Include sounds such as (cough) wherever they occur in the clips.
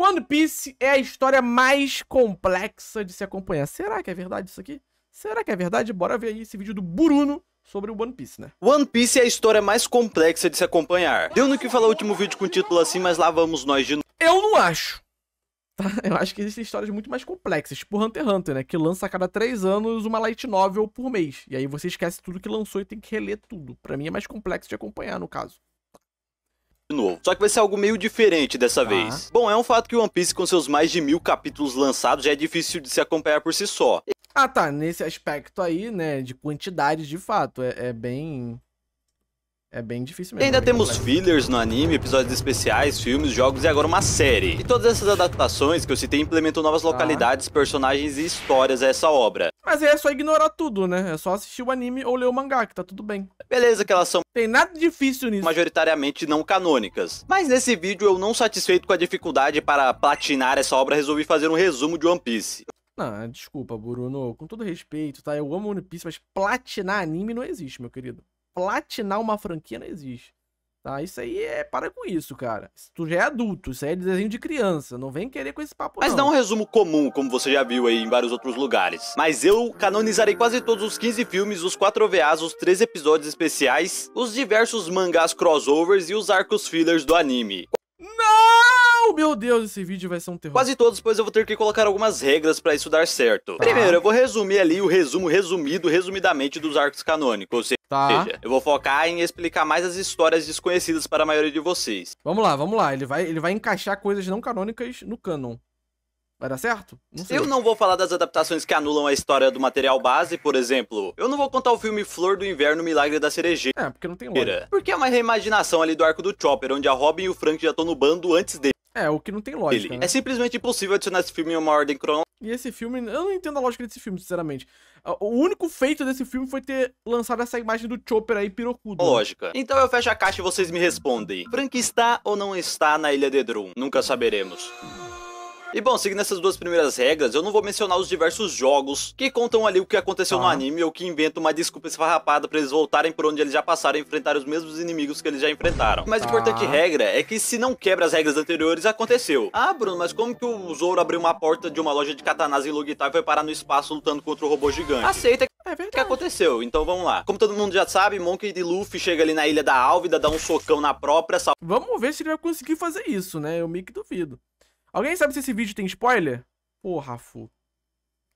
One Piece é a história mais complexa de se acompanhar. Será que é verdade isso aqui? Será que é verdade? Bora ver aí esse vídeo do Bruno sobre o One Piece, né? One Piece é a história mais complexa de se acompanhar. Deu no que falar o último vídeo com título assim, mas lá vamos nós de novo. Eu não acho. Tá? (laughs) Eu acho que existem histórias muito mais complexas, tipo Hunter x Hunter, né? Que lança a cada três anos uma light novel por mês. E aí você esquece tudo que lançou e tem que reler tudo. Para mim é mais complexo de acompanhar, no caso de novo. Só que vai ser algo meio diferente dessa vez. Bom, é um fato que One Piece, com seus mais de mil capítulos lançados, já é difícil de se acompanhar por si só. Ah, tá. Nesse aspecto aí, né, de quantidade, de fato, é, é bem é bem difícil mesmo. E ainda né, temos fillers no anime, episódios especiais, filmes, jogos e agora uma série. E todas essas adaptações que eu citei implementam novas tá. localidades, ah. personagens e histórias a essa obra. Mas é só ignorar tudo, né? É só assistir o anime ou ler o mangá, que tá tudo bem. Beleza que elas são... Tem nada difícil nisso. Majoritariamente não canônicas. Mas nesse vídeo eu não satisfeito com a dificuldade para platinar essa obra, resolvi fazer um resumo de One Piece. Não, desculpa, Bruno, com todo respeito, tá? Eu amo One Piece, mas platinar anime não existe, meu querido platinar uma franquia não existe. Tá? Isso aí é. Para com isso, cara. Tu já é adulto, isso aí é desenho de criança. Não vem querer com esse papo. Mas não. dá um resumo comum, como você já viu aí em vários outros lugares. Mas eu canonizarei quase todos os 15 filmes, os 4 OVAs, os 3 episódios especiais, os diversos mangás crossovers e os arcos fillers do anime. Oh, meu Deus, esse vídeo vai ser um terror. Quase todos, pois eu vou ter que colocar algumas regras para isso dar certo. Tá. Primeiro, eu vou resumir ali o resumo resumido, resumidamente, dos arcos canônicos. Ou tá. seja, eu vou focar em explicar mais as histórias desconhecidas para a maioria de vocês. Vamos lá, vamos lá. Ele vai, ele vai encaixar coisas não canônicas no canon. Vai dar certo? Não eu não vou falar das adaptações que anulam a história do material base, por exemplo. Eu não vou contar o filme Flor do Inverno Milagre da Cerejeira. É, porque não tem lógica. Porque é uma reimaginação ali do arco do Chopper, onde a Robin e o Frank já estão no bando antes dele. É, o que não tem lógica. É né? É simplesmente impossível adicionar esse filme em uma ordem cronológica. E esse filme, eu não entendo a lógica desse filme, sinceramente. Ah, o único feito desse filme foi ter lançado essa imagem do Chopper aí pirocudo. Né? Lógica. Então eu fecho a caixa e vocês me respondem. Frank está ou não está na Ilha de Drum? Nunca saberemos. E bom, seguindo essas duas primeiras regras, eu não vou mencionar os diversos jogos que contam ali o que aconteceu ah. no tá. anime ou que inventam uma desculpa esfarrapada para eles voltarem por onde eles já passaram e enfrentarem os mesmos inimigos que eles já enfrentaram. Mas a ah. Tá. importante regra é que se não quebra as regras anteriores, aconteceu. Ah, Bruno, mas como que o Zoro abriu uma porta de uma loja de katanas em Logitar e foi parar no espaço lutando contra o robô gigante? Aceita é verdade. O que aconteceu? Então vamos lá. Como todo mundo já sabe, Monkey D. Luffy chega ali na Ilha da Álvida, dá um socão na própria... Sal... Vamos ver se ele vai conseguir fazer isso, né? Eu meio que duvido. Alguém sabe se esse vídeo tem spoiler? Porra, Fu.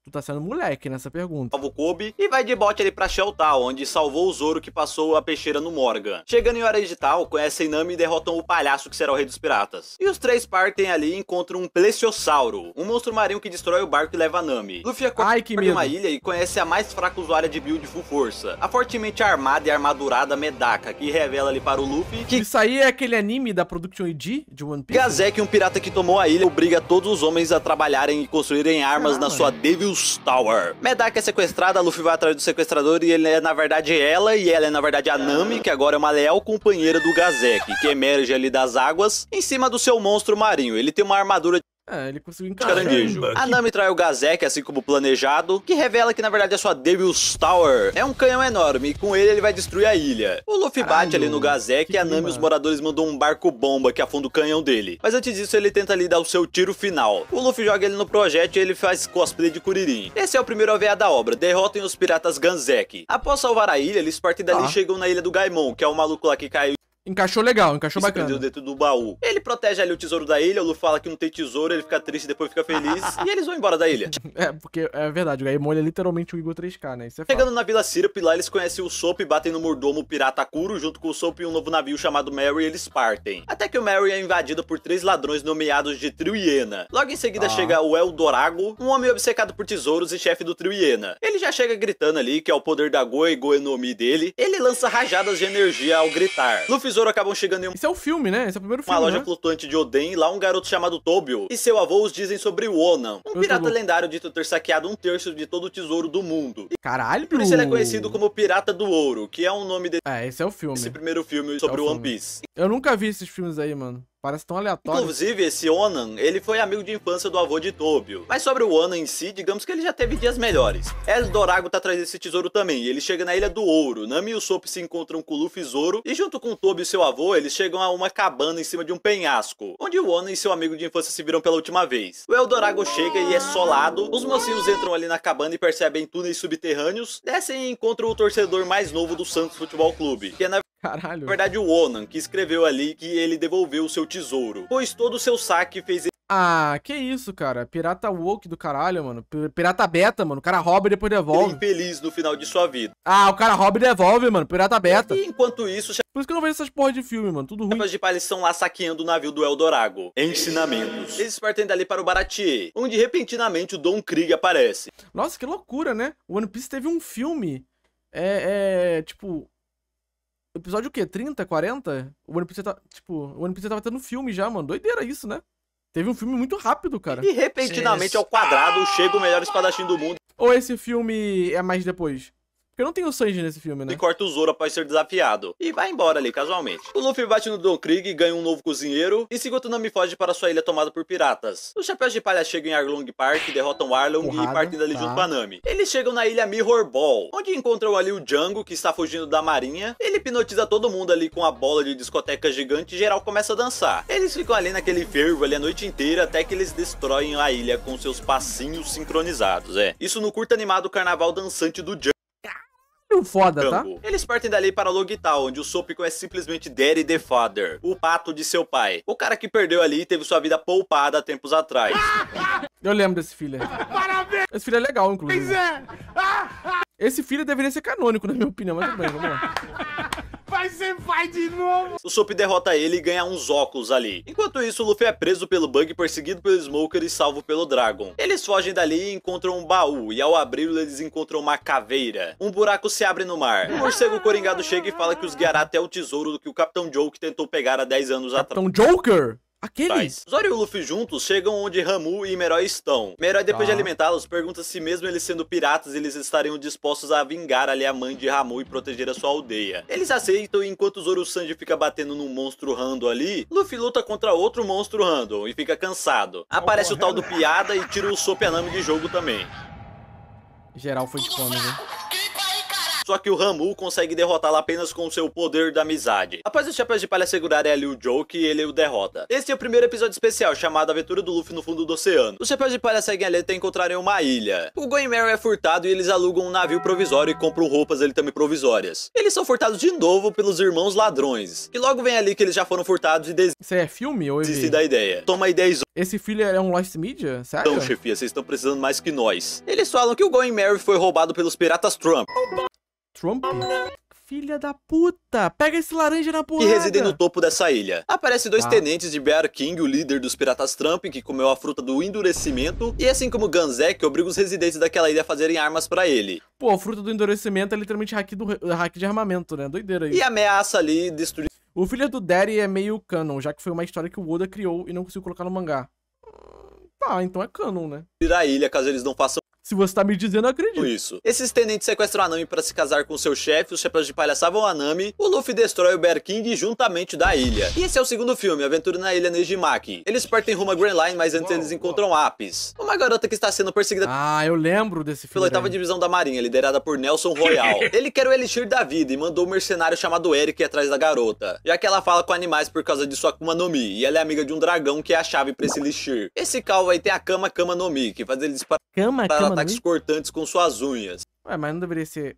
Tu tá sendo moleque nessa pergunta. Salva o Kobe e vai de bote ali pra Sheltal, onde salvou o Zoro que passou a peixeira no Morgan. Chegando em hora digital, conhecem Nami e derrotam o palhaço que será o rei dos piratas. E os três partem ali e encontram um Plesiosauro, um monstro marinho que destrói o barco e leva a Nami. Luffy acorda em uma ilha e conhece a mais fraca usuária de build full força, a fortemente armada e armadurada Medaka, que revela ali para o Luffy que... Isso aí é aquele anime da Production ID de One Piece? Gazek, um pirata que tomou a ilha, obriga todos os homens a trabalharem e construírem armas ah, na sua Devil Tower. Medaka é sequestrada, Luffy vai atrás do sequestrador e ele é na verdade ela, e ela é na verdade a Nami, que agora é uma leal companheira do Gazek, que emerge ali das águas em cima do seu monstro marinho. Ele tem uma armadura é, ele conseguiu encaixar. Caranguejo. A Nami trai o Gazek, assim como planejado, que revela que na verdade é sua Devil's Tower é um canhão enorme e com ele ele vai destruir a ilha. O Luffy Caralho, bate ali no Gazek e a Nami e os moradores mandam um barco bomba que afunda o canhão dele. Mas antes disso ele tenta ali dar o seu tiro final. O Luffy joga ele no projétil e ele faz cosplay de Kuririn. Esse é o primeiro OVA da obra, derrotem os piratas Ganzek. Após salvar a ilha, eles partem dali ah. e chegam na ilha do Gaimon, que é o maluco lá que caiu Encaixou legal, encaixou Isso bacana. dentro do baú. Ele protege ali o tesouro da ilha, o Lu fala que não tem tesouro, ele fica triste, depois fica feliz, (laughs) e eles vão embora da ilha. (laughs) É, porque é verdade, o Gaimon é literalmente o Igor 3K, né? Isso é Chegando na Vila Sirup, lá eles conhecem o Soap, e batem no mordomo pirata Kuro, junto com o Soap e um novo navio chamado Mary, eles partem. Até que o Mary é invadido por três ladrões nomeados de Trio Logo em seguida ah. chega o El Dorago, um homem obcecado por tesouros e chefe do Trio Ele já chega gritando ali, que é o poder da Goa e Goenomi dele. Ele lança rajadas de energia ao gritar. Luffy Zoro acabam chegando em um... Esse é o filme, né? Esse é o primeiro filme, Uma loja né? flutuante de Oden lá um garoto chamado Tobio e seu avô os dizem sobre o Onan, um pirata lendário dito ter saqueado um terço de todo o tesouro do mundo. Caralho! por isso ele é conhecido como Pirata do Ouro, que é um nome desse... É, esse é o filme. Esse primeiro filme é sobre é o filme. One Piece. Eu nunca vi esses filmes aí, mano. Parece tão aleatório. Inclusive, esse Onan, ele foi amigo de infância do avô de Tobio. Mas sobre o Onan em si, digamos que ele já teve dias melhores. El Dorado tá atrás desse tesouro também. Ele chega na Ilha do Ouro. Nami e o Sop se encontram com o Luffy Zoro. E junto com Tobio e seu avô, eles chegam a uma cabana em cima de um penhasco. Onde o Onan e seu amigo de infância se viram pela última vez. O El Dorado chega e é solado. Os mocinhos entram ali na cabana e percebem túneis subterrâneos. Descem e encontram o torcedor mais novo do Santos Futebol Clube. Que é, na Caralho. Na verdade, o Onan, que escreveu ali que ele devolveu o seu tesouro, pois todo o seu saque fez ah, que isso, cara. Pirata woke do caralho, mano. Pirata beta, mano. O cara rouba e depois devolve. Ele infeliz no final de sua vida. Ah, o cara rouba e devolve, mano. Pirata beta. E enquanto isso... Por isso que eu não vejo essas porra de filme, mano. Tudo ruim. de palha estão lá saqueando o navio do Eldorago. Ensinamentos. Eles partem dali para o Baratie, onde repentinamente o Don Krieg aparece. Nossa, que loucura, né? O One Piece teve um filme. É, é tipo, Episódio o quê? 30, 40? O One Piece tá. Tipo, o One Piece tava tendo filme já, mano. Doideira isso, né? Teve um filme muito rápido, cara. E repentinamente Jesus. ao quadrado chega o melhor espadachim do mundo. Ou esse filme é mais depois? Porque não tem o Sanji nesse filme, né? E corta o Zoro após ser desafiado. E vai embora ali, casualmente. O Luffy bate no Don Krieg, e ganha um novo cozinheiro. E Nami foge para sua ilha tomada por piratas. Os Chapéus de Palha chegam em Arlong Park, derrotam Arlong Porrada, e partem dali tá. junto com a Nami. Eles chegam na ilha Mirror Ball, onde encontram ali o Django, que está fugindo da marinha. Ele hipnotiza todo mundo ali com a bola de discoteca gigante e geral começa a dançar. Eles ficam ali naquele fervo ali a noite inteira até que eles destroem a ilha com seus passinhos sincronizados, é. Isso no curto animado carnaval dançante do Django foda, tá? Eles partem dali para Logital, onde o Sopico é simplesmente Daddy the Father, o pato de seu pai. O cara que perdeu ali e teve sua vida poupada há tempos atrás. Eu lembro desse filho. Parabéns! Esse filho é legal, inclusive. É! Esse filho deveria ser canônico, na minha opinião, mas tudo bem, vamos lá. (laughs) Vai você vai de novo! O Soap derrota ele e ganha uns óculos ali. Enquanto isso, o Luffy é preso pelo Bug, perseguido pelo Smoker e salvo pelo Dragon. Eles fogem dali e encontram um baú, e ao abri-lo eles encontram uma caveira. Um buraco se abre no mar. O morcego coringado chega e fala que os guiará até o tesouro do que o Capitão Joke tentou pegar há 10 anos atrás. Capitão Joker? Aqueles? Zoro e o Luffy juntos chegam onde Ramu e Meroy estão. Meroy, depois tá. de alimentá-los, pergunta se mesmo eles sendo piratas, eles estariam dispostos a vingar ali a mãe de Ramu e proteger a sua aldeia. Eles aceitam e enquanto Zoro Sanji fica batendo num monstro rando ali, Luffy luta contra outro monstro rando e fica cansado. Aparece o tal do Piada e tira o Sopename de jogo também. Geral foi de fome, né? Só que o Ramu consegue derrotá-la apenas com seu poder da amizade. Após os chapéus de palha segurarem ali o Joke, ele o derrota. Este é o primeiro episódio especial, chamado Aventura do Luffy no Fundo do Oceano. Os chapéus de palha seguem ali até encontrarem uma ilha. O Go Mary é furtado e eles alugam um navio provisório e compram roupas ali também provisórias. Eles são furtados de novo pelos irmãos ladrões. E logo vem ali que eles já foram furtados e des... Isso é filme ou Desistem da ideia. Toma ideia. Esse filho é um Lost Media? Sério? Então, chefia, vocês estão precisando mais que nós. Eles falam que o Going Mary foi roubado pelos piratas Trump. Trump? Filha da puta! Pega esse laranja na porrada! Que residem no topo dessa ilha. Aparecem dois ah. tenentes de Bear King, o líder dos piratas Trump, que comeu a fruta do endurecimento, e assim como Ganzek, que obriga os residentes daquela ilha a fazerem armas para ele. Pô, a fruta do endurecimento é literalmente hack, do, hack de armamento, né? Doideira aí. E ameaça ali destruir... O filho do Daddy é meio canon, já que foi uma história que o Oda criou e não conseguiu colocar no mangá. Hum, tá, então é canon, né? Tirar a ilha caso eles não façam se você tá me dizendo, eu acredito. Isso. Esses tenentes sequestram a Nami para se casar com seu chefe, os chapéus de palha salvam a Nami, o Luffy destrói o Bear King juntamente da ilha. E esse é o segundo filme, Aventura na Ilha Nejimaki. Eles partem rumo a Grand Line, mas antes eles encontram wow. Apis, uma garota que está sendo perseguida... Ah, eu lembro desse filme. Pela oitava divisão da Marinha, liderada por Nelson Royal. (laughs) ele quer o Elixir da vida e mandou um mercenário chamado Eric atrás da garota, já que ela fala com animais por causa de sua Kuma no Mi, e ela é amiga de um dragão que é a chave para esse Elixir. Esse Cal aí tem a Kama Kama no Mi, que faz ele disparar... Kama Kama ataques cortantes com suas unhas. Ué, mas não deveria ser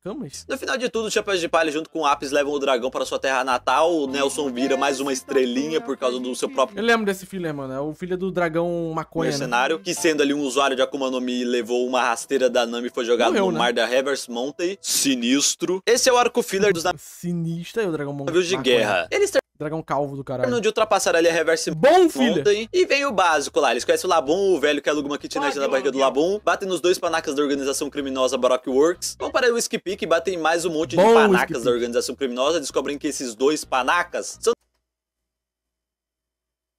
Camas? No final de tudo, chapéus de Palha junto com Apis levam o dragão para sua terra natal. O Nelson vira mais uma estrelinha por causa do seu próprio. Eu lembro desse filho, mano. É o filho do dragão maconha. Né? Mercenário, né? que sendo ali um usuário de Akuma no Mi, levou uma rasteira da Nami e foi jogado Morreu, no né? mar da Reverse Mountain. Sinistro. Esse é o arco filler dos. Sinistro é o dragão maconha. de guerra. Ele Dragão calvo do caralho. Terminou de ultrapassar ali a é reverse. Bom, filho! E vem o básico lá. Eles conhecem o Labum, o velho que aluga uma kitnet na barriga do Labum. Batem nos dois panacas da organização criminosa Baroque Works. Vão para o Skipik e batem mais um monte Bom, de panacas da organização criminosa. Descobrem que esses dois panacas são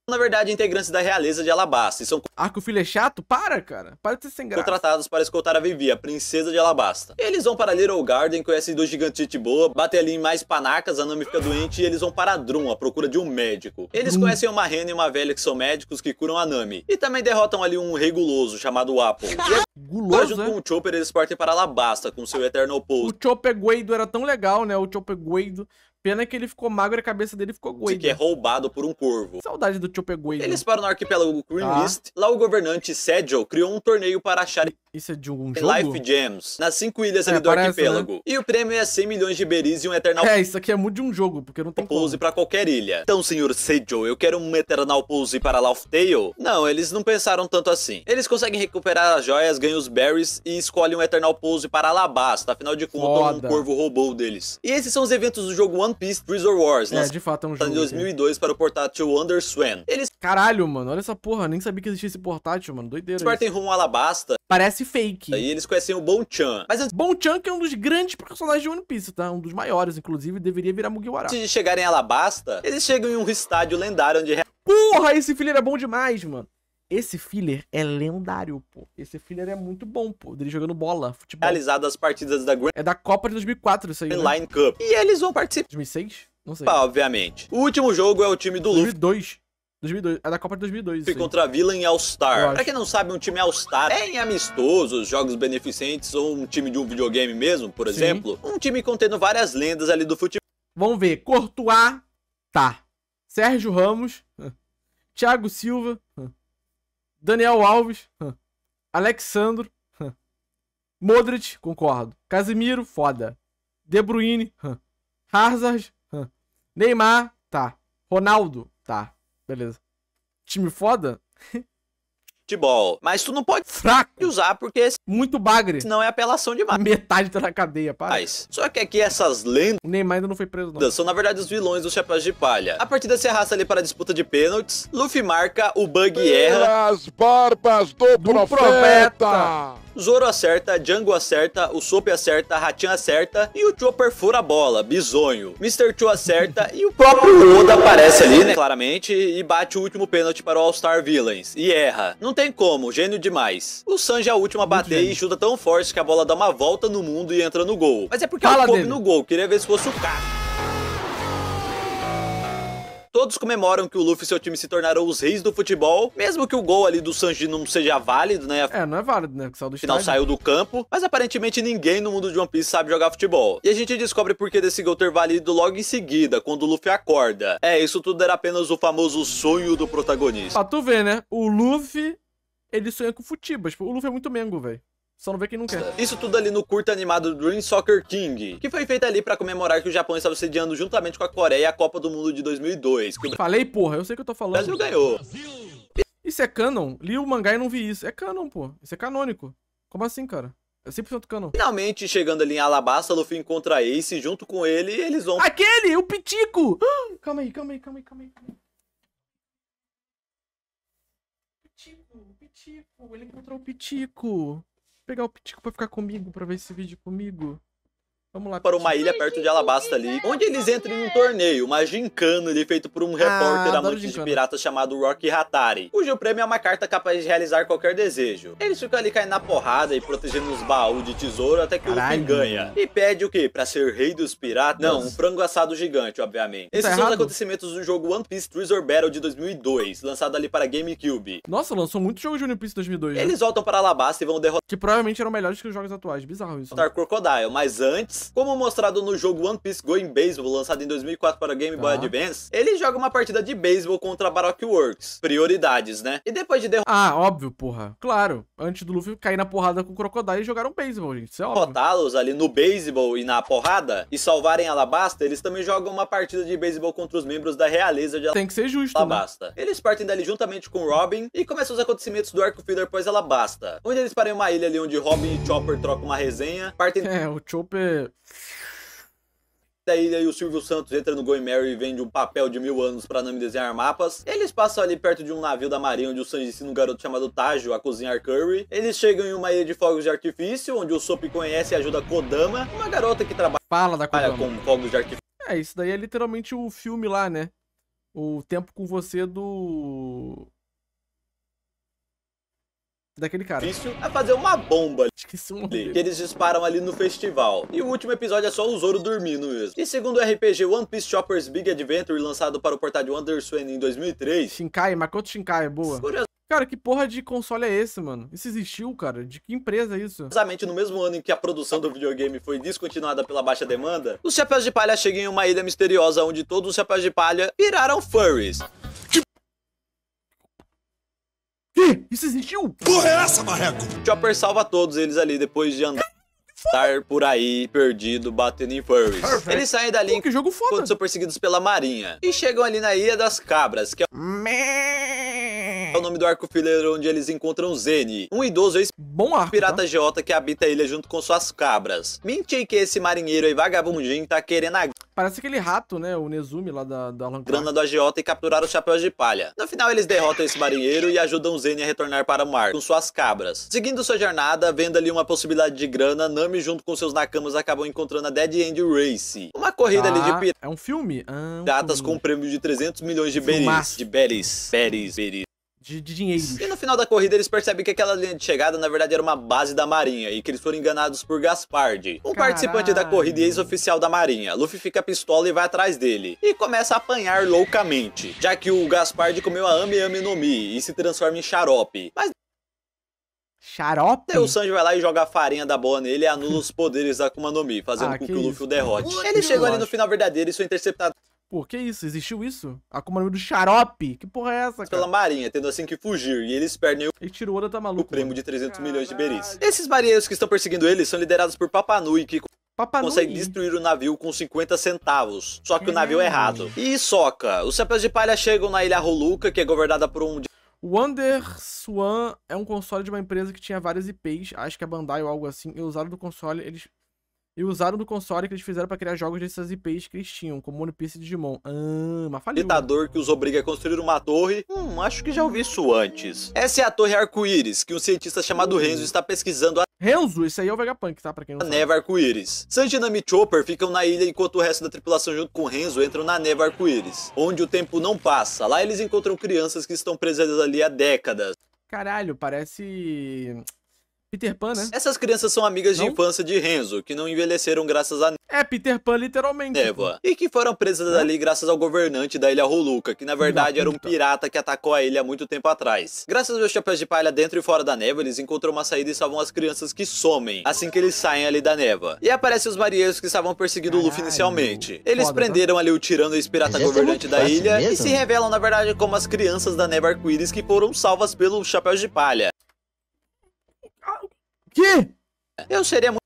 na verdade, integrantes da realeza de Alabasta. E são... arco ah, filho é chato? Para, cara. Para de ser sem graça. Contratados para escoltar a Vivi, a princesa de Alabasta. Eles vão para Little Garden, conhecem dois gigantes de boa, batem ali em mais panacas, a Nami fica doente e eles vão para Drum, à procura de um médico. Eles hum. conhecem uma rena e uma velha que são médicos que curam a Nami. E também derrotam ali um reguloso chamado Apple. Guloso, junto é? com o Chopper, eles partem para Alabasta com seu eterno oposto. O Chopper Guido era tão legal, né? O Chopper Guido. Pena que ele ficou magro e a cabeça dele ficou goida. Que é roubado por um corvo. Saudade do Chope Goida. Eles param né? no arquipélago Greenlist. Tá. Ah. Lá o governante Sejo criou um torneio para achar... Isso é de um jogo? Life Gems. Nas cinco ilhas é, ali do parece, né? arquipélago. Né? E o prêmio é 100 milhões de beris e um Eternal... É, isso aqui é muito de um jogo, porque não tem Pose para qualquer ilha. Então, senhor Sejo, eu quero um Eternal Pose para Laugh Tale? Não, eles não pensaram tanto assim. Eles conseguem recuperar as joias, ganham os berries e escolhem um Eternal Pose para Alabasta. Afinal de contas, um corvo roubou deles. E esses são os eventos do jogo One Piece Freezer Wars. É, de fato é um jogo. Em 2002 para o portátil WonderSwan. Eles... Caralho, mano, olha essa porra, nem sabia que existia esse portátil, mano, doideira. Eles partem rumo a Alabasta. Parece fake. Aí eles conhecem o Bonchan. Mas antes... Bonchan que é um dos grandes personagens de One Piece, tá? Um dos maiores, inclusive, deveria virar Mugiwara. Antes de chegarem a Alabasta, eles chegam em um estádio lendário onde... Porra, esse filho era bom demais, mano. Esse filler é lendário, pô. Esse filler é muito bom, pô. Dele jogando bola, futebol. Realizado as partidas da Grand... É da Copa de 2004 isso aí, Grand né? Line Cup. E eles vão participar... 2006? Não sei. Pá, obviamente. O último jogo é o time do 2002. Luffy. 2002, é da Copa de 2002. Fui contra a Vila em All-Star. Pra quem não sabe, um time All-Star é em amistosos, jogos beneficentes ou um time de um videogame mesmo, por Sim. exemplo. Um time contendo várias lendas ali do futebol. Vamos ver. Courtois, tá. Sérgio Ramos, (laughs) Thiago Silva, Daniel Alves, Alexandro, Modric, concordo. Casimiro, foda. De Bruyne, Hazard, Neymar, tá. Ronaldo, tá. Beleza. Time foda? futebol. (laughs) Mas tu não pode fraco usar porque muito bagre. não é apelação demais. Metade tá na cadeia, para. só que aqui essas lendas... nem mais ainda não foi preso, não. São, na verdade, os vilões dos Chapéus de Palha. A partida se arrasta ali para a disputa de pênaltis. Luffy marca, o Bug erra. As barbas do, do profeta. profeta. Zoro acerta, Django acerta, o Soap acerta, Hachan acerta e o Chopper fura a bola, bizonho. Mr. Chu acerta e o próprio (laughs) Oda aparece ali, né, claramente, e bate o último pênalti para o All-Star Villains. E erra. Não tem como, gênio demais. O Sanji é o última a bater e chuta tão forte que a bola dá uma volta no mundo e entra no gol. Mas é porque Fala ela no gol, queria ver se fosse o cara. Todos comemoram que o Luffy e seu time se tornaram os reis do futebol, mesmo que o gol ali do Sanji não seja válido, né? É, não é válido, né? Porque saiu do Final saiu do campo, mas aparentemente ninguém no mundo de One Piece sabe jogar futebol. E a gente descobre por que desse gol ter valido logo em seguida, quando o Luffy acorda. É, isso tudo era apenas o famoso sonho do protagonista. Pra tu ver, né? O Luffy, ele sonha com futebol. Tipo, o Luffy é muito mengo, velho. Só não vê quem não quer. Isso tudo ali no curta animado Dream Soccer King, que foi feito ali para comemorar que o Japão estava sediando juntamente com a Coreia a Copa do Mundo de 2002. Que... Falei, porra, eu sei o que eu tô falando. Brasil ganhou. Isso é canon? Li o mangá e não vi isso. É canon, pô. Isso é canônico. Como assim, cara? É 100% canon. Finalmente, chegando ali em Alabasta, Luffy encontra Ace junto com ele, eles vão... Aquele! O Pitico! Ah, calma aí, calma aí, calma aí, calma aí. Pitico, Pitico, ele encontrou o Pitico pegar o Pitico pra ficar comigo, pra ver esse vídeo comigo. Vamos lá. Para uma ilha perto de Alabasta ali, onde eles entram em um torneio, uma gincana ali feito por um ah, repórter ah, amante de piratas chamado Rocky Hatari, cujo prêmio é uma carta capaz de realizar qualquer desejo. Eles ficam ali caindo na porrada e protegendo os baús de tesouro até que o Finn ganha. E pede o quê? Pra ser rei dos piratas? Não, um frango assado gigante, obviamente. Esses tá são os acontecimentos do jogo One Piece Treasure Battle de 2002, lançado ali para GameCube. Nossa, lançou muito jogo de One Piece 2002. Né? Eles né? voltam para Alabasta e vão derrotar... Que provavelmente eram melhores que os jogos atuais, bizarro isso. Star Crocodile, mas antes como mostrado no jogo One Piece Going Baseball, lançado em 2004 para Game Boy ah. Advance, ele joga uma partida de beisebol contra Baroque Works. Prioridades, né? E depois de derrotar... Ah, óbvio, porra. Claro. Antes do Luffy cair na porrada com o Crocodile e jogar um beisebol, gente. Isso é óbvio. botá los ali no beisebol e na porrada e salvarem Alabasta, eles também jogam uma partida de beisebol contra os membros da realeza de Alabasta. Tem que ser justo, né? Alabasta. Né? Eles partem dali juntamente com Robin e começam os acontecimentos do arco Feeder após Alabasta, onde eles parem uma ilha ali onde Robin e Chopper trocam uma resenha, partem... (laughs) É, o Chopper Daí, daí o Silvio Santos entra no Going Mary e vende um papel de mil anos para não me desenhar mapas. Eles passam ali perto de um navio da marinha onde o Sanji ensina um garoto chamado Tajo a cozinhar curry. Eles chegam em uma ilha de fogos de artifício, onde o Sop conhece e ajuda Kodama, uma garota que trabalha Fala da Kodama. com fogos de artifício. É, isso daí é literalmente o filme lá, né? O Tempo com Você do daquele cara. Difícil é fazer uma bomba Esqueci um nome que eles disparam ali no festival. E o último episódio é só o Zoro dormindo mesmo. E segundo o RPG One Piece Chopper's Big Adventure, lançado para o portátil WonderSwan em 2003... Shinkai, Makoto Shinkai, boa. Cara, que porra de console é esse, mano? Isso existiu, cara? De que empresa é isso? Exatamente no mesmo ano em que a produção do videogame foi descontinuada pela baixa demanda, os chapéus de palha chegam em uma ilha misteriosa onde todos os chapéus de palha viraram furries quê? Isso existiu? Porra é essa, marreco? Chopper salva todos eles ali depois de andar estar por aí perdido, batendo em furries. Perfect. Eles saem dali Pô, que jogo foda. quando são perseguidos pela marinha. E chegam ali na Ilha das Cabras, que é, é o nome do arco fileiro onde eles encontram Zeni, um idoso ex Bom pirata tá? geota que habita a ilha junto com suas cabras. Mente que esse marinheiro e vagabundinho tá querendo a Parece aquele rato, né? O Nezumi lá da, da Alan Grana do agiota e capturaram os chapéus de palha. No final, eles derrotam esse marinheiro e ajudam Zeni a retornar para o mar, com suas cabras. Seguindo sua jornada, vendo ali uma possibilidade de grana, Nami junto com seus nakamas acabam encontrando a Dead End Race. Uma corrida ah, ali de ah, piratas. É um filme? Ah, um filme. com um prêmio de 300 milhões de beris. De beris. Beris, beris de, de dinheiro. E no final da corrida eles percebem que aquela linha de chegada na verdade era uma base da Marinha e que eles foram enganados por Gaspardi, um participante da corrida e ex-oficial da Marinha. Luffy fica pistola e vai atrás dele e começa a apanhar loucamente, já que o Gaspardi comeu a Ame Ame no Mi e se transforma em xarope. Mas Xarope? o Sanji vai lá e joga a farinha da boa nele e anula os poderes da Akuma no Mi, fazendo ah, com que, que o Luffy o derrote. Ele chegou ali no final verdadeiro e foi é interceptado Pô, que isso? Existiu isso? Akuma no do xarope? Que porra é essa, cara? Pela marinha, tendo assim que fugir, e eles perdem o... Ele tirou tá maluco. O prêmio de 300 Caralho. milhões de beris. Esses marinheiros que estão perseguindo eles são liderados por Papanui, que Papanui. consegue destruir o navio com 50 centavos. Só que hum. o navio é errado. E soca, os chapéus de palha chegam na ilha Roluca, que é governada por um... O Underswan é um console de uma empresa que tinha várias IPs, acho que é Bandai ou algo assim, e usaram do console, eles e usaram do console que eles fizeram para criar jogos dessas IPs que eles tinham, como One Piece e Digimon. Ah, mas faliu. Ditador né? que os obriga a construir uma torre. Hum, acho que já ouvi isso antes. Essa é a torre arco-íris, que um cientista chamado uhum. Renzo está pesquisando a... Renzo? Isso aí é o Vegapunk, tá? Pra quem não a Neva Arco-Íris. Sanji e Chopper ficam na ilha enquanto o resto da tripulação junto com Renzo entram na Neva Arco-Íris, onde o tempo não passa. Lá eles encontram crianças que estão presas ali há décadas. Caralho, parece Peter Pan, né? Essas crianças são amigas não? de infância de Renzo, que não envelheceram graças a. É, Peter Pan, literalmente. Neva. E que foram presas é? ali graças ao governante da Ilha Roluca, que na verdade era um pirata que atacou a ilha há muito tempo atrás. Graças aos chapéus de palha dentro e fora da neva, eles encontram uma saída e salvam as crianças que somem assim que eles saem ali da neva. E aparecem os marinheiros que estavam perseguindo o Luffy inicialmente. Eles tá? prenderam ali o tirano e pirata é governante da ilha e se revelam, na verdade, como as crianças da névoa arco-íris que foram salvas pelos chapéus de palha. Eu seria muito.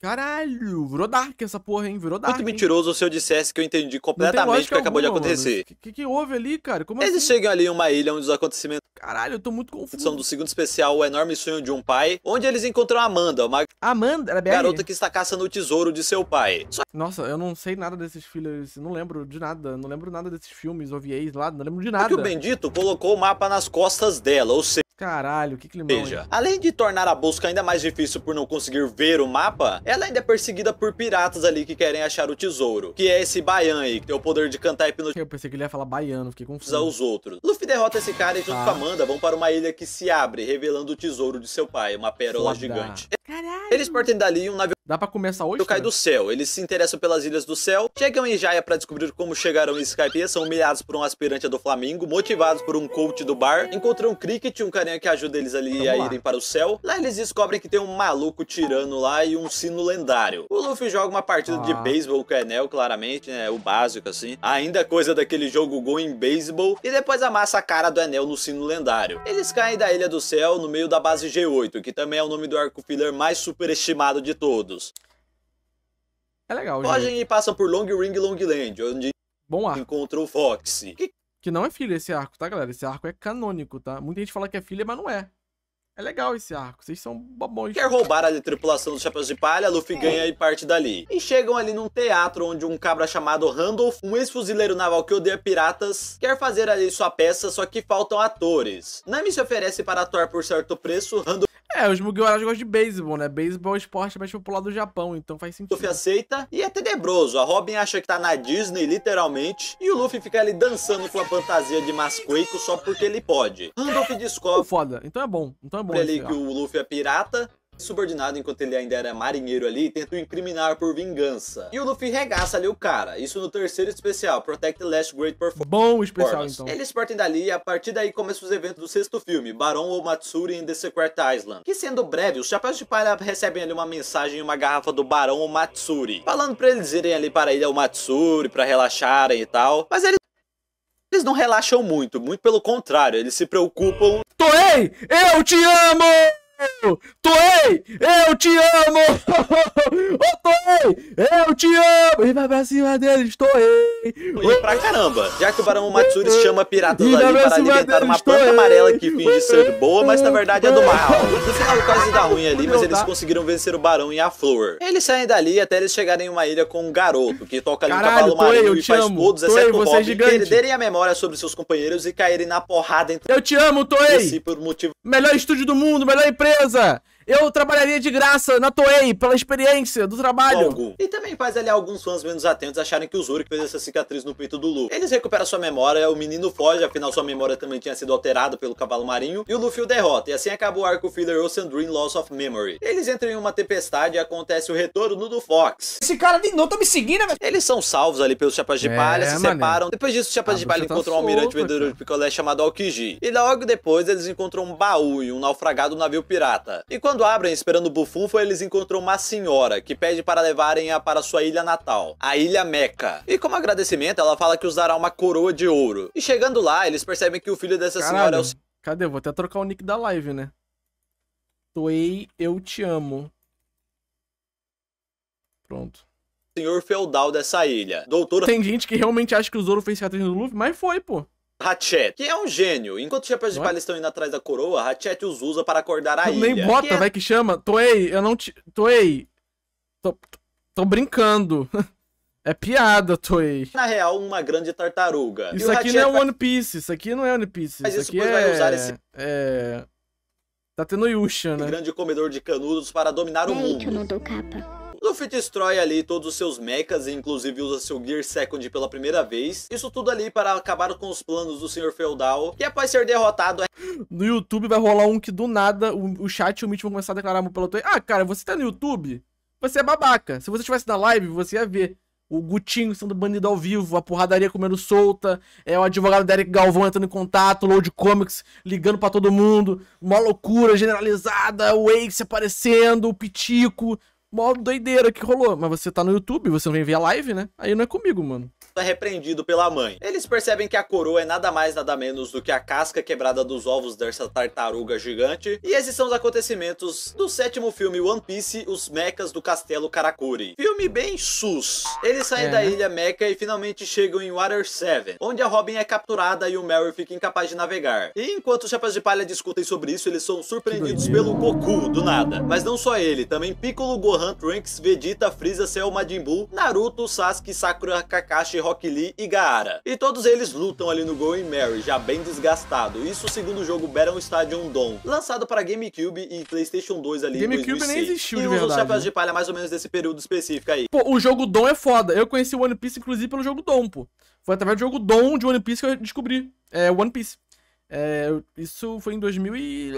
Caralho, virou Dark essa porra, hein? Virou Dark. Muito hein? mentiroso se eu dissesse que eu entendi completamente o que acabou de acontecer. O que, que, houve ali, cara? Como Eles assim? chegam ali em uma ilha onde os acontecimentos. Caralho, eu tô muito confuso. São do segundo especial O Enorme Sonho de um Pai, onde eles encontram Amanda, uma. Amanda? Era Garota que está caçando o tesouro de seu pai. Só... Nossa, eu não sei nada desses filhos, não lembro de nada. Não lembro nada desses filmes, OVAs lá, não lembro de nada. Porque o Bendito colocou o mapa nas costas dela, ou seja. Caralho, que climão. Veja, hein? além de tornar a busca ainda mais difícil por não conseguir ver o mapa, ela ainda é perseguida por piratas ali que querem achar o tesouro, que é esse Baian aí, que tem o poder de cantar e hipnotizar. Eu pensei que ele ia falar baiano, fiquei confuso. Os outros. Luffy derrota esse cara e junto ah. com Amanda vão para uma ilha que se abre, revelando o tesouro de seu pai, uma pérola Foda. gigante. Caralho. Eles partem dali um navio Dá para começar hoje? Eu caio do céu. Eles se interessam pelas ilhas do céu, chegam em Jaya para descobrir como chegaram em Skype, são humilhados por um aspirante do Flamengo, motivados por um coach do bar, encontram um cricket, um carinha que ajuda eles ali Vamos a irem lá. para o céu. Lá eles descobrem que tem um maluco tirano lá e um sino lendário. O Luffy joga uma partida ah. de beisebol com o Enel, claramente, né? O básico, assim. Ainda coisa daquele jogo Go em beisebol. E depois amassa a cara do Enel no sino lendário. Eles caem da Ilha do Céu no meio da base G8, que também é o nome do arco filler mais superestimado de todos lados. É legal. Fogem e passam por Long Ring e Long Land, onde Bom arco. encontrou Foxy. Que... que não é filha esse arco, tá, galera? Esse arco é canônico, tá? Muita gente fala que é filha, mas não é. É legal esse arco, vocês são bobões. Quer roubar a tripulação dos Chapéus de Palha, Luffy é. ganha e parte dali. E chegam ali num teatro onde um cabra chamado Randolph, um ex-fuzileiro naval que odeia piratas, quer fazer ali sua peça, só que faltam atores. Nami se oferece para atuar por certo preço, Randolph é, os Mugiwaras gostam de beisebol, né? Beisebol é o esporte mais popular do Japão, então faz sentido. Luffy aceita e é tenebroso. A Robin acha que tá na Disney, literalmente, e o Luffy fica ali dançando com a fantasia de Masquake só porque ele pode. Randolph descobre... Oh, foda, então é bom, então é bom. Ele que o Luffy é pirata subordinado, enquanto ele ainda era marinheiro ali, tenta o incriminar por vingança. E o Luffy regaça ali o cara. Isso no terceiro especial, Protect the Last Great Performance. Bom especial, então. Eles partem dali e a partir daí começam os eventos do sexto filme, Barão Matsuri in the Secret Island. Que sendo breve, os Chapéus de Palha recebem ali uma mensagem em uma garrafa do Barão Matsuri falando pra eles irem ali para a ilha Matsuri pra relaxarem e tal. Mas eles eles não relaxam muito, muito pelo contrário, eles se preocupam. Toei, eu te amo! Toei, eu te amo! (laughs) Ô Toei, eu te amo! E vai pra cima deles, Toei! E pra caramba, já que o Barão Matsuri se chama piratas ali para alimentar uma planta amarela que finge ser boa, mas na verdade é do mal. No final quase dá ruim ali, mas eles conseguiram vencer o Barão e a Flor. Eles saem dali até eles chegarem em uma ilha com um garoto, que toca ali um cavalo Toei, marinho e faz amo. todos, Toei, exceto o é Bob, é perderem a memória sobre seus companheiros e caírem na porrada entre... Eu te amo, Toei! Si, por motivo... Melhor estúdio do mundo, melhor empresa! surpresa! eu trabalharia de graça na Toei, pela experiência do trabalho. E também faz ali alguns fãs menos atentos acharem que o Zuri fez essa cicatriz no peito do Luffy. Eles recuperam sua memória, o menino foge, afinal sua memória também tinha sido alterada pelo cavalo marinho, e o Luffy o derrota, e assim acaba o arco filler Ocean Dream Loss of Memory. Eles entram em uma tempestade e acontece o retorno do Fox. Esse cara de novo tá me seguindo, né, velho. Eles são salvos ali pelos chapas de é, palha, é, se separam. Depois disso, os chapas ah, de palha tá encontram um almirante vendedor de picolé chamado Alkiji. E logo depois eles encontram um baú e um naufragado navio pirata. E quando quando abrem esperando o Bufunfo, eles encontram uma senhora que pede para levarem-a para sua ilha natal, a Ilha Meca. E como agradecimento, ela fala que usará uma coroa de ouro. E chegando lá, eles percebem que o filho dessa Caralho. senhora é o... Cadê? Vou até trocar o nick da live, né? Toei, eu te amo. Pronto senhor feudal dessa ilha. Doutor... Tem gente que realmente acha que o Zoro fez cicatriz no Luffy, mas foi, pô. Ratchet, que é um gênio. Enquanto os chapéus de é? palha estão indo atrás da coroa, Ratchet os usa para acordar a tu ilha. Nem bota, é? vai que chama. Toei, eu não te... Toei. Tô, tô brincando. (laughs) É piada, Toei. Na real, uma grande tartaruga. Isso aqui não é One Piece, isso aqui não é One Piece. Mas isso, aqui é... vai usar esse... É... Tá tendo Yusha, né? Grande comedor de canudos para dominar o mundo. Eu não capa. Luffy destrói ali todos os seus mechas e inclusive usa seu Gear Second pela primeira vez. Isso tudo ali para acabar com os planos do Sr. Feudal. Que após ser derrotado... É no YouTube vai rolar um que do nada o, o chat e o Mitch vão começar a declarar pelo Pelotão. Ah, cara, você tá no YouTube? Você é babaca. Se você estivesse na live, você ia ver o Gutinho sendo banido ao vivo, a porradaria comendo solta, é o advogado Derek Galvão entrando em contato, Load Comics ligando para todo mundo, uma loucura generalizada, o Ace aparecendo, o Pitico, mó doideira que rolou. Mas você tá no YouTube, você não vem ver a live, né? Aí não é comigo, mano é repreendido pela mãe. Eles percebem que a coroa é nada mais nada menos do que a casca quebrada dos ovos dessa tartaruga gigante, e esses são os acontecimentos do sétimo filme One Piece, Os Mechas do Castelo Karakuri. Filme bem sus. Eles saem é. da né? ilha Mecha e finalmente chegam em Water 7, onde a Robin é capturada e o Mary fica incapaz de navegar. E enquanto os chapéus de Palha discutem sobre isso, eles são surpreendidos pelo Goku, do nada. Mas não só ele, também Piccolo, Gohan, Trunks, Vegeta, Freeza, Cell, Majin Buu, Naruto, Sasuke, Sakura, Kakashi, Rock Lee e Gaara. E todos eles lutam ali no Going Mary já bem desgastado. Isso segundo o jogo Battle Stadium Don, lançado para GameCube e PlayStation 2 ali GameCube nem existiu, de verdade. E os chapéus né? de palha mais ou menos desse período específico aí. Pô, o jogo Don é foda. Eu conheci o One Piece, inclusive, pelo jogo Don. pô. Foi através do jogo Don de One Piece que eu descobri. É, One Piece. É, isso foi em 2000 e...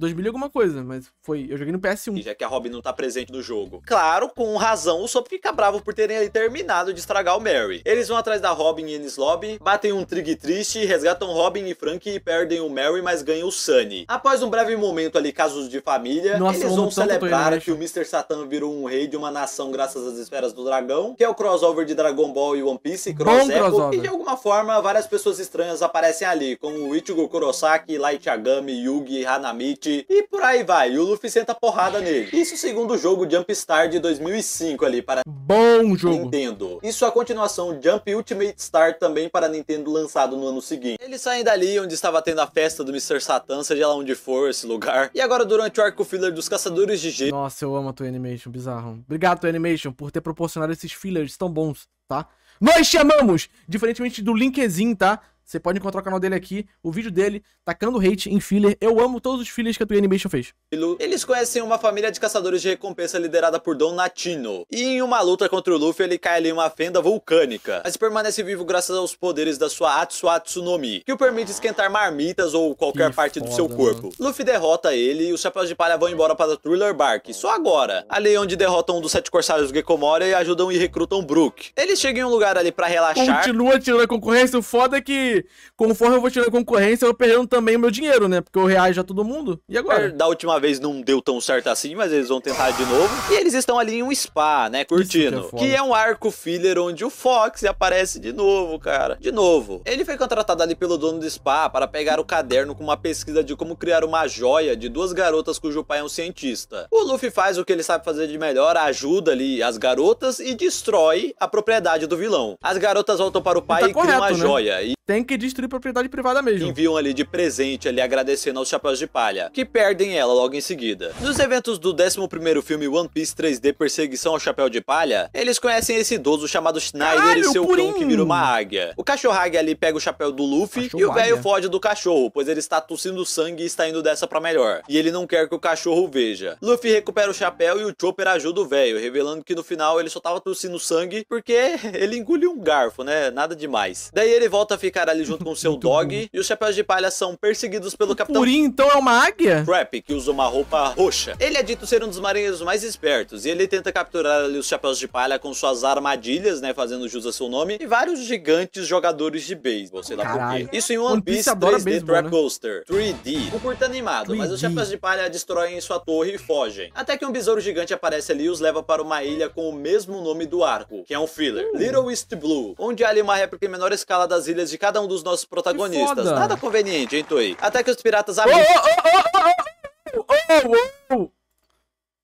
2000 e alguma coisa, mas foi. Eu joguei no PS1. E já que a Robin não tá presente no jogo. Claro, com razão, o Sop fica bravo por terem terminado de estragar o Mary. Eles vão atrás da Robin e Ennis Lobby, batem um Trig triste, resgatam Robin e Frank e perdem o Mary, mas ganham o Sunny. Após um breve momento ali, casos de família, Nossa, eles vão celebrar que o Mr. Satan virou um rei de uma nação graças às esferas do dragão, que é o crossover de Dragon Ball e One Piece, Cross Echo, e de alguma forma várias pessoas estranhas aparecem ali, como o Ichigo Kurosaki, Light Yagami, Yugi, Hanamichi, Luffy e por aí vai. E o Luffy senta porrada nele. Isso segundo o jogo Jumpstar de 2005 ali para bom jogo Nintendo. Isso é a continuação Jump Ultimate Star também para Nintendo lançado no ano seguinte. Eles saem dali onde estava tendo a festa do Mr. Satan, seja lá onde for esse lugar. E agora durante o arco filler dos Caçadores de G. Nossa, eu amo a tua animation, bizarro. Obrigado, tua animation, por ter proporcionado esses fillers tão bons, tá? Nós chamamos, diferentemente do Linkzinho, tá? Você pode encontrar o canal dele aqui, o vídeo dele, tacando hate em filler. Eu amo todos os fillers que a Twin Animation fez. Eles conhecem uma família de caçadores de recompensa liderada por Don Natino. E em uma luta contra o Luffy, ele cai ali em uma fenda vulcânica. Mas permanece vivo graças aos poderes da sua Atsuatsu no Mi, que o permite esquentar marmitas ou qualquer que parte foda, do seu corpo. Mano. Luffy derrota ele e os chapéus de palha vão embora para Thriller Bark, só agora. Ali onde derrotam um dos sete corsários do Gekomori e ajudam e recrutam Brook. Eles chegam em um lugar ali para relaxar. Continua tirando a concorrência, o foda é que conforme eu vou tirando concorrência, eu vou perdendo também o meu dinheiro, né? Porque eu reajo a é todo mundo. E agora? da última vez não deu tão certo assim, mas eles vão tentar de novo. E eles estão ali em um spa, né? Curtindo. Que é, que é, um arco filler onde o Fox aparece de novo, cara. De novo. Ele foi contratado ali pelo dono do spa para pegar o caderno com uma pesquisa de como criar uma joia de duas garotas cujo pai é um cientista. O Luffy faz o que ele sabe fazer de melhor, ajuda ali as garotas e destrói a propriedade do vilão. As garotas voltam para o pai tá e correto, criam uma né? joia. E tem que destruir propriedade privada mesmo. Enviam ali de presente, ali agradecendo aos Chapéus de Palha, que perdem ela logo em seguida. Nos eventos do 11º filme One Piece 3D Perseguição ao Chapéu de Palha, eles conhecem esse idoso chamado Schneider Caralho, e seu cão que vira uma águia. O cachorro águia ali pega o chapéu do Luffy cachorro e o velho foge do cachorro, pois ele está tossindo sangue e está indo dessa pra melhor. E ele não quer que o cachorro veja. Luffy recupera o chapéu e o Chopper ajuda o velho, revelando que no final ele só tava tossindo sangue porque (laughs) ele engoliu um garfo, né? Nada demais. Daí ele volta a ficar cara ali junto com o seu dog. E os chapéus de palha são perseguidos pelo o capitão. Purim, então é uma águia? Trap, que usa uma roupa roxa. Ele é dito ser um dos marinheiros mais espertos. E ele tenta capturar ali os chapéus de palha com suas armadilhas, né? Fazendo jus a seu nome. E vários gigantes jogadores de beisebol, sei lá por quê. Isso em One, One Piece, 3D baseball, Trap né? Coaster. 3D. Um curto animado, 3D. mas os chapéus de palha destroem sua torre e fogem. Até que um besouro gigante aparece ali e os leva para uma ilha com o mesmo nome do arco, que é um filler. Uh. Little East Blue, onde há ali uma réplica em menor escala das ilhas de cada um dos nossos protagonistas. Nada conveniente, hein, Toei? Até que os piratas abrem...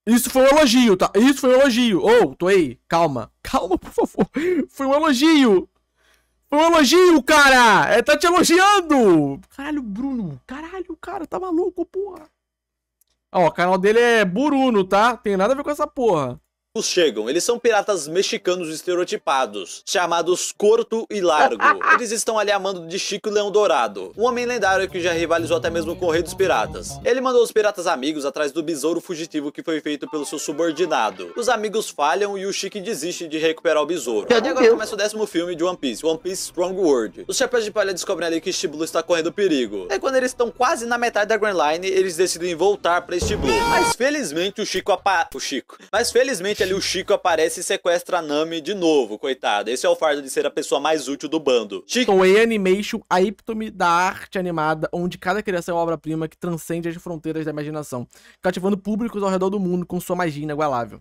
Isso foi um elogio, tá? Isso foi um elogio. Ô, oh, Toei, calma. Calma, por favor. Foi um elogio. Foi um elogio, cara. É, tá te elogiando. Caralho, Bruno. Caralho, cara. Tá maluco, porra. Ó, o canal dele é Buruno, tá? Tem nada a ver com essa porra chegam. Eles são piratas mexicanos estereotipados, chamados Corto e Largo. (laughs) Eles estão ali amando de Chico Leão Dourado, um homem lendário que já rivalizou até mesmo com o Rei dos Piratas. Ele mandou os piratas amigos atrás do besouro fugitivo que foi feito pelo seu subordinado. Os amigos falham e o Chico desiste de recuperar o besouro. E agora começa o décimo filme de One Piece, One Piece Strong World. Os chapéus de palha descobrem ali que Shibuya está correndo perigo. É quando eles estão quase na metade da Grand Line, eles decidem voltar para Shibuya. Mas felizmente o Chico apa... o Chico. Mas felizmente ali o Chico aparece e sequestra a Nami de novo, coitada. Esse é o fardo de ser a pessoa mais útil do bando. Chico... Toei então, Animation, a epítome da arte animada, onde cada criação é obra-prima que transcende as fronteiras da imaginação, cativando públicos ao redor do mundo com sua magia inigualável.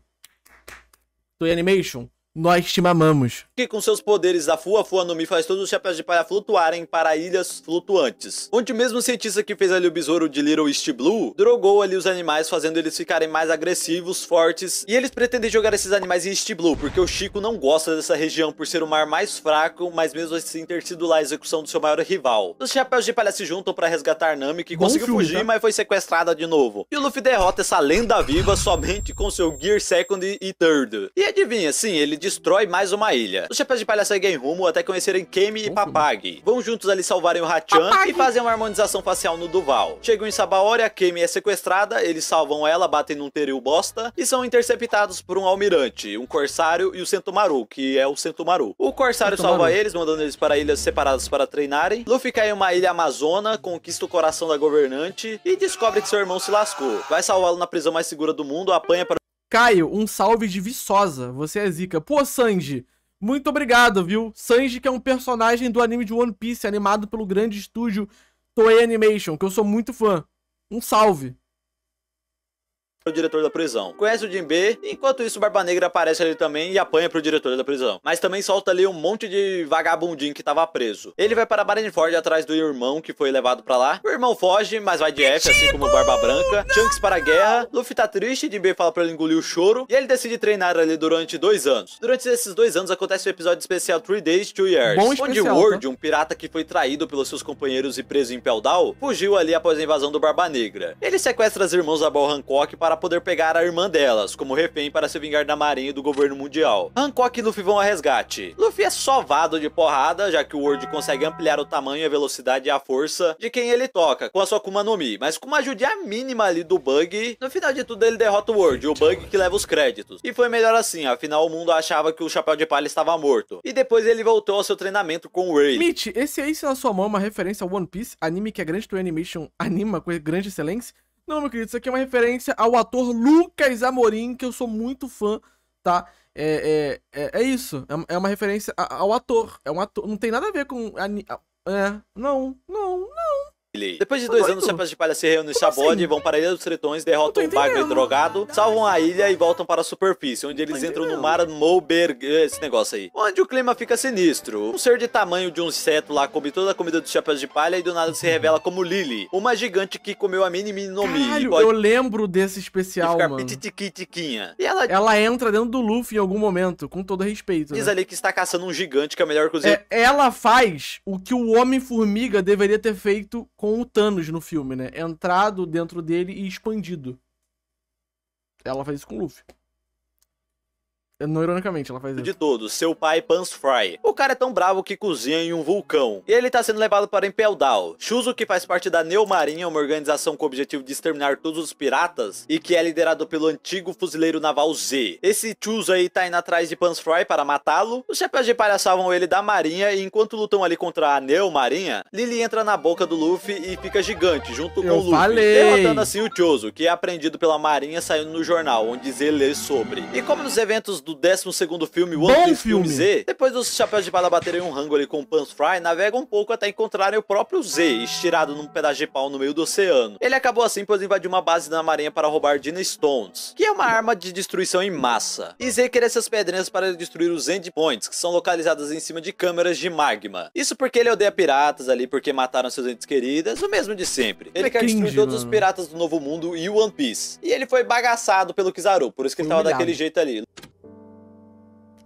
Toei então, Animation, nós te mamamos. Que com seus poderes da Fua Fua no Mi faz todos os chapéus de palha flutuarem para ilhas flutuantes. Onde o mesmo cientista que fez ali o besouro de Little East Blue, drogou ali os animais fazendo eles ficarem mais agressivos, fortes, e eles pretendem jogar esses animais em East Blue, porque o Chico não gosta dessa região por ser o mar mais fraco, mas mesmo assim ter sido lá a execução do seu maior rival. Os chapéus de palha se juntam para resgatar Nami, que Bom conseguiu filme, fugir, tá? mas foi sequestrada de novo. E o Luffy derrota essa lenda viva somente com seu Gear Second e Third. E adivinha, sim, ele destrói mais uma ilha. Os chapéus de palha seguem rumo até conhecerem Kemi e uhum. Papag. Vão juntos ali salvarem o Hachan Papag. e fazem uma harmonização facial no Duval. Chegam em Sabaori, a Kemi é sequestrada, eles salvam ela, batem num teril bosta e são interceptados por um almirante, um corsário e o Sentomaru, que é o Sentomaru. O corsário Sentomaru. salva eles, mandando eles para ilhas separadas para treinarem. Luffy cai em uma ilha amazona, conquista o coração da governante e descobre que seu irmão se lascou. Vai salvá-lo na prisão mais segura do mundo, apanha para Caio, um salve de Viçosa. Você é zica. Pô, Sanji, muito obrigado, viu? Sanji, que é um personagem do anime de One Piece, animado pelo grande estúdio Toei Animation, que eu sou muito fã. Um salve o diretor da prisão. Conhece o Jim B, enquanto isso Barba Negra aparece ali também e apanha pro diretor da prisão. Mas também solta ali um monte de vagabundinho que tava preso. Ele vai para Marineford atrás do irmão que foi levado para lá. O irmão foge, mas vai de F, assim como Barba Branca. chunks para a guerra. Luffy tá triste, Jim B fala pra ele engolir o choro. E ele decide treinar ali durante dois anos. Durante esses dois anos acontece o episódio especial Three Days, Two Years. Bom onde especial, tá? um pirata que foi traído pelos seus companheiros e preso em Peldal, fugiu ali após a invasão do Barba Negra. Ele sequestra as irmãos da Bal Hancock para para poder pegar a irmã delas, como refém para se vingar da marinha e do governo mundial. Hancock e Luffy vão a resgate. Luffy é sovado de porrada, já que o Word consegue ampliar o tamanho, a velocidade e a força de quem ele toca, com a sua Kuma no Mi, mas com uma ajuda mínima ali do Bug, no final de tudo ele derrota o Word, o Bug que leva os créditos. E foi melhor assim, afinal o mundo achava que o Chapéu de Palha estava morto. E depois ele voltou ao seu treinamento com o Ray. Mitch, esse se na sua mão é uma referência ao One Piece, anime que a é grande do Animation anima com grande excelência, não, meu querido, isso aqui é uma referência ao ator Lucas Amorim, que eu sou muito fã, tá? É, é, é, é isso. É, é uma referência ao ator. É um ator. Não tem nada a ver com. É, não, não, não. Depois de dois anos anos, Chapas de Palha se reúnem Sabode, assim? vão para a Ilha dos Tritões, derrotam o Bagre drogado, salvam a ilha e voltam para a superfície, onde eles entram no mar Moberg, esse negócio aí. Onde o clima fica sinistro. Um ser de tamanho de um inseto lá come toda a comida dos Chapas de Palha e do nada se revela como Lily, uma gigante que comeu a Mini Mini no Mi. pode... eu lembro desse especial, mano. E ela... ela entra dentro do Luffy em algum momento, com todo respeito. Diz né? ali que está caçando um gigante que é melhor cozinha. É, ela faz o que o Homem-Formiga deveria ter feito com com o Thanos no filme, né? Entrado dentro dele e expandido. Ela faz isso com o Luffy. Não ironicamente, ela faz isso. De todos, seu pai Pans Fry. O cara é tão bravo que cozinha em um vulcão. E ele tá sendo levado para Impel Down. Shuzo, que faz parte da Neomarinha, é uma organização com o objetivo de exterminar todos os piratas, e que é liderado pelo antigo fuzileiro naval Z. Esse Shuzo aí tá indo atrás de Pans Fry para matá-lo. Os chapéus de palha salvam ele da marinha, e enquanto lutam ali contra a Neomarinha, Lily entra na boca do Luffy e fica gigante, junto Eu com o Luffy. Falei. Derrotando assim o Chuzo que é apreendido pela marinha saindo no jornal, onde Z lê sobre. E como nos eventos do 12 filme, One Bom Piece filme. Z, depois dos chapéus de palha baterem um rango ali com o Pans Fry, navega um pouco até encontrarem o próprio Z, estirado num pedaço de pau no meio do oceano. Ele acabou assim pois invadiu uma base na marinha para roubar Dina Stones, que é uma arma de destruição em massa. E Z quer essas pedrinhas para destruir os endpoints, que são localizadas em cima de câmeras de magma. Isso porque ele odeia piratas ali, porque mataram seus entes queridas, o mesmo de sempre. Ele é quer destruir todos mano. os piratas do Novo Mundo e One Piece. E ele foi bagaçado pelo Kizaru, por isso que ele estava daquele jeito ali.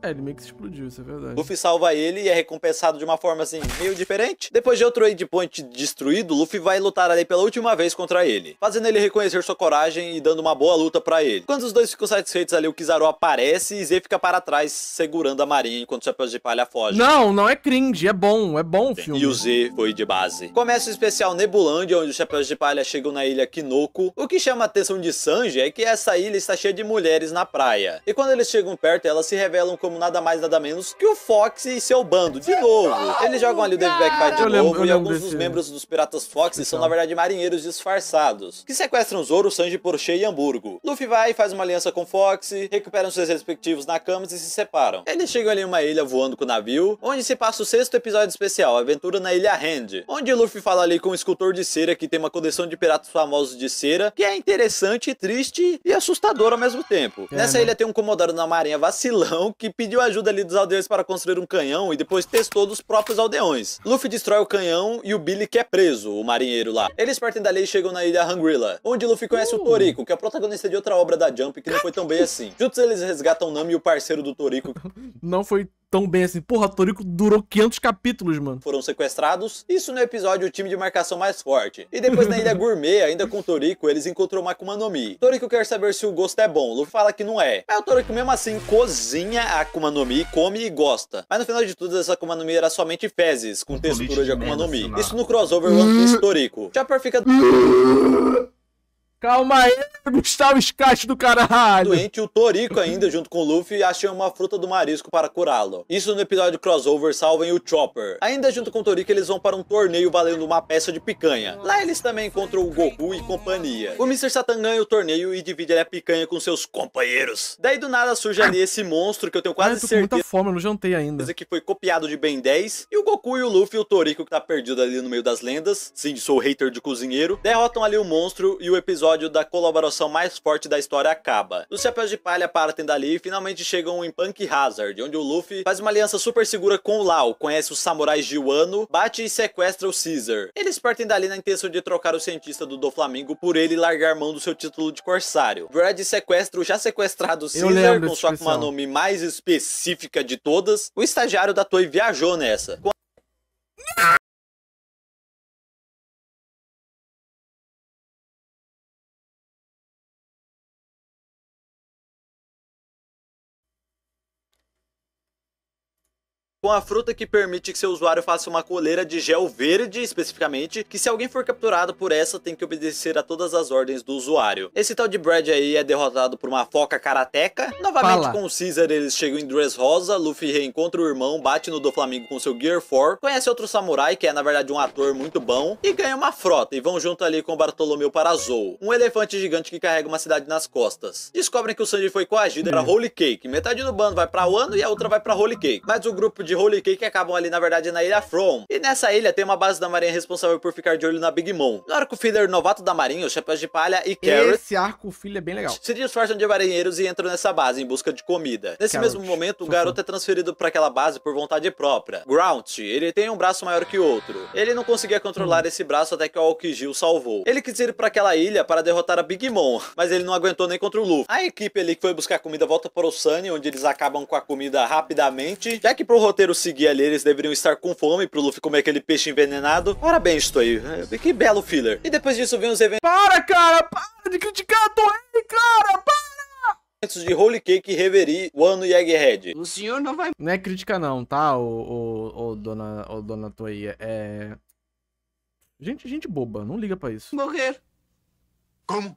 É, ele meio que se explodiu, isso é verdade. Luffy salva ele e é recompensado de uma forma assim, meio diferente. Depois de outro Aid Point destruído, Luffy vai lutar ali pela última vez contra ele, fazendo ele reconhecer sua coragem e dando uma boa luta para ele. Quando os dois ficam satisfeitos ali, o Kizaru aparece e Z fica para trás, segurando a marinha enquanto os chapéus de palha foge. Não, não é cringe, é bom, é bom o filme. E o Z foi de base. Começa o especial Nebulândia, onde os chapéus de palha chegam na ilha Kinoko. O que chama a atenção de Sanji é que essa ilha está cheia de mulheres na praia. E quando eles chegam perto, elas se revelam como como nada mais, nada menos que o Fox e seu bando. De novo. Eles jogam ali o David Backfire de lembro, novo e alguns dos membros dos Piratas Fox são, na verdade, marinheiros disfarçados, que sequestram Zoro, Sanji, Porsche e Hamburgo. Luffy vai, e faz uma aliança com Fox, recuperam seus respectivos Nakamas e se separam. Eles chegam ali em uma ilha voando com o navio, onde se passa o sexto episódio especial, Aventura na Ilha Hand, onde Luffy fala ali com um escultor de cera que tem uma coleção de piratas famosos de cera, que é interessante, triste e assustador ao mesmo tempo. É, Nessa né? ilha tem um comodoro na marinha vacilão que pediu ajuda ali dos aldeões para construir um canhão e depois testou dos próprios aldeões. Luffy destrói o canhão e o Billy que é preso, o marinheiro lá. Eles partem dali e chegam na ilha Hangrilla, onde Luffy conhece uh. o Toriko, que é o protagonista de outra obra da Jump que não foi tão bem assim. Juntos eles resgatam Nami e o parceiro do Toriko. Não foi tão bem assim. Porra, Toriko durou 500 capítulos, mano. Foram sequestrados, isso no episódio O Time de Marcação Mais Forte. E depois na Ilha (laughs) Gourmet, ainda com Toriko, eles encontram Akuma no Mi. Toriko quer saber se o gosto é bom, Luffy fala que não é. Mas o Toriko mesmo assim cozinha a Akuma no Mi, come e gosta. Mas no final de tudo, essa Akuma no Mi era somente fezes, com textura de Akuma no Mi. Isso no crossover One Piece Toriko. Chopper fica... (laughs) Calma aí, Gustavo Scott do caralho. Doente, o Torico ainda, junto com o Luffy, acham uma fruta do marisco para curá-lo. Isso no episódio crossover Salvem o Chopper. Ainda junto com o Torico, eles vão para um torneio valendo uma peça de picanha. Lá eles também encontram o Goku e companhia. O Mr. Satan ganha o torneio e divide a picanha com seus companheiros. Daí do nada surge ali esse monstro que eu tenho quase eu certeza. muita fome, eu não jantei ainda. Que foi copiado de Ben 10. E o Goku e o Luffy o Torico, que tá perdido ali no meio das lendas. Sim, sou hater de cozinheiro. Derrotam ali o monstro e o episódio episódio da colaboração mais forte da história acaba. Os chapéus de palha partem dali e finalmente chegam em Punk Hazard, onde o Luffy faz uma aliança super segura com o Lau, conhece os samurais de Wano, bate e sequestra o Caesar. Eles partem dali na intenção de trocar o cientista do Doflamingo por ele largar mão do seu título de corsário. Brad sequestra o já sequestrado Caesar com sua Akuma Nome mais específica de todas. O estagiário da Toei viajou nessa. Não! com a fruta que permite que seu usuário faça uma coleira de gel verde, especificamente, que se alguém for capturado por essa, tem que obedecer a todas as ordens do usuário. Esse tal de Brad aí é derrotado por uma foca karateca. Novamente Fala. com o Caesar, eles chegam em Dress Rosa, Luffy reencontra o irmão, bate no do Flamengo com seu Gear 4, conhece outro samurai, que é na verdade um ator muito bom, e ganha uma frota, e vão junto ali com Bartolomeu para Zou, um elefante gigante que carrega uma cidade nas costas. Descobrem que o Sanji foi coagido para hum. Holy Cake, metade do bando vai para Wano e a outra vai para Holy Cake, mas o grupo de de Holy Cake acabam ali, na verdade, na ilha From. E nessa ilha tem uma base da marinha responsável por ficar de olho na Big Mom. No arco filler novato da marinha, os chapéus de palha e Carrot... Esse arco filler é bem legal. Se disfarçam de marinheiros e entram nessa base em busca de comida. Nesse Carrot. mesmo momento, o garoto é transferido para aquela base por vontade própria. Grount, ele tem um braço maior que outro. Ele não conseguia controlar esse braço até que o Aokiji o salvou. Ele quis ir para aquela ilha para derrotar a Big Mom, (laughs) mas ele não aguentou nem contra o Luffy. A equipe ali que foi buscar comida volta para o Sunny, onde eles acabam com a comida rapidamente. Já que pro roteiro roteiro seguir ali, eles deveriam estar com fome pro Luffy comer aquele peixe envenenado. Parabéns, Toei. É, que belo filler. E depois disso vem os eventos... Para, cara! Para de criticar a Toei, cara! Para! eventos de Holy Cake, Reverie, Wano e Egghead. O senhor não vai... Não é crítica não, tá, ô, ô, ô dona, ô, dona Toei? É, é... Gente, gente boba, não liga pra isso. Morrer. Como?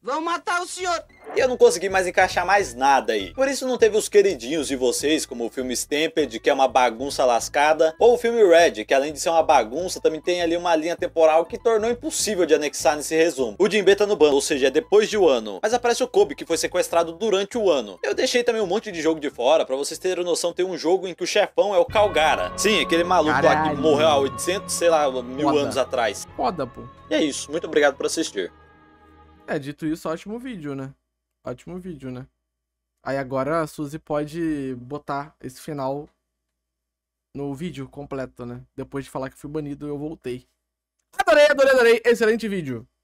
Vão matar o senhor! E eu não consegui mais encaixar mais nada aí. Por isso não teve os queridinhos de vocês, como o filme Stamped, que é uma bagunça lascada, ou o filme Red, que além de ser uma bagunça, também tem ali uma linha temporal que tornou impossível de anexar nesse resumo. O Jinbe tá no banco, ou seja, é depois de um ano. Mas aparece o Kobe, que foi sequestrado durante o ano. Eu deixei também um monte de jogo de fora, para vocês terem noção, tem um jogo em que o chefão é o Calgara. Sim, aquele maluco Caralho. lá que morreu há 800, sei lá, mil Foda. anos atrás. Foda, pô. E é isso, muito obrigado por assistir. É, dito isso, ótimo vídeo, né? Ótimo vídeo, né? Aí agora a Suzy pode botar esse final no vídeo completo, né? Depois de falar que fui banido, eu voltei. Adorei, adorei, adorei. Excelente vídeo.